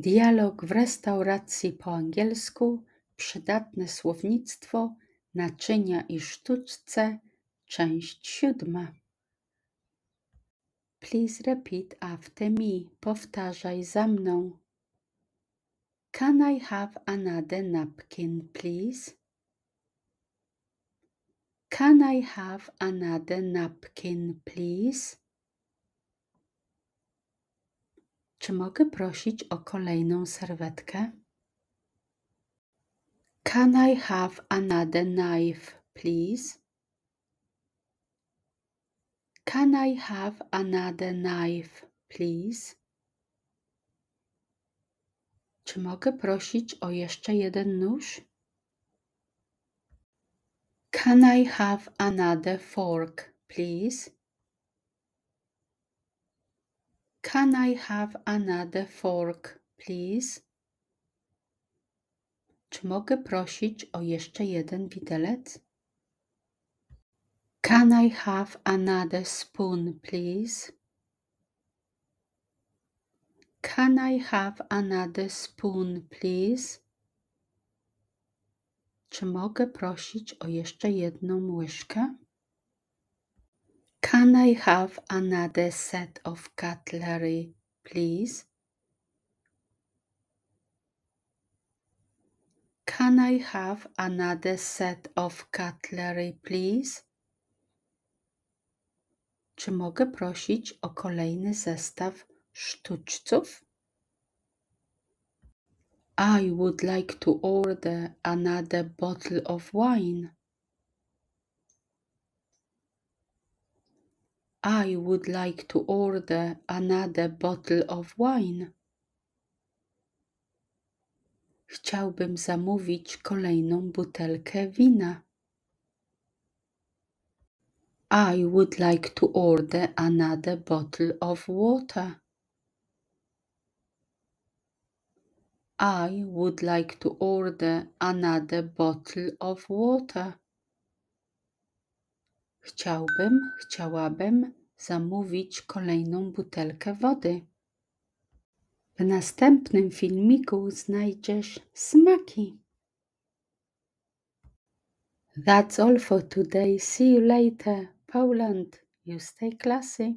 Dialog w restauracji po angielsku, przydatne słownictwo, naczynia i sztuczce, część siódma. Please repeat after me. Powtarzaj za mną. Can I have another napkin, please? Can I have another napkin, please? Czy mogę prosić o kolejną serwetkę? Can I have another knife, please? Can I have another knife, please? Czy mogę prosić o jeszcze jeden nóż? Can I have another fork, please? Can I have another fork, please? Czy mogę prosić o jeszcze jeden widelec? Can I have another spoon, please? Can I have another spoon, please? Czy mogę prosić o jeszcze jedną łyżkę? Can I have another set of cutlery, please? Can I have another set of cutlery, please? Czy mogę prosić o kolejny zestaw sztuczców? I would like to order another bottle of wine. I would like to order another bottle of wine. Chciałbym zamówić kolejną butelkę wina. I would like to order another bottle of water. I would like to order another bottle of water. Chciałbym, chciałabym zamówić kolejną butelkę wody. W następnym filmiku znajdziesz smaki. That's all for today. See you later, Poland. You stay classy.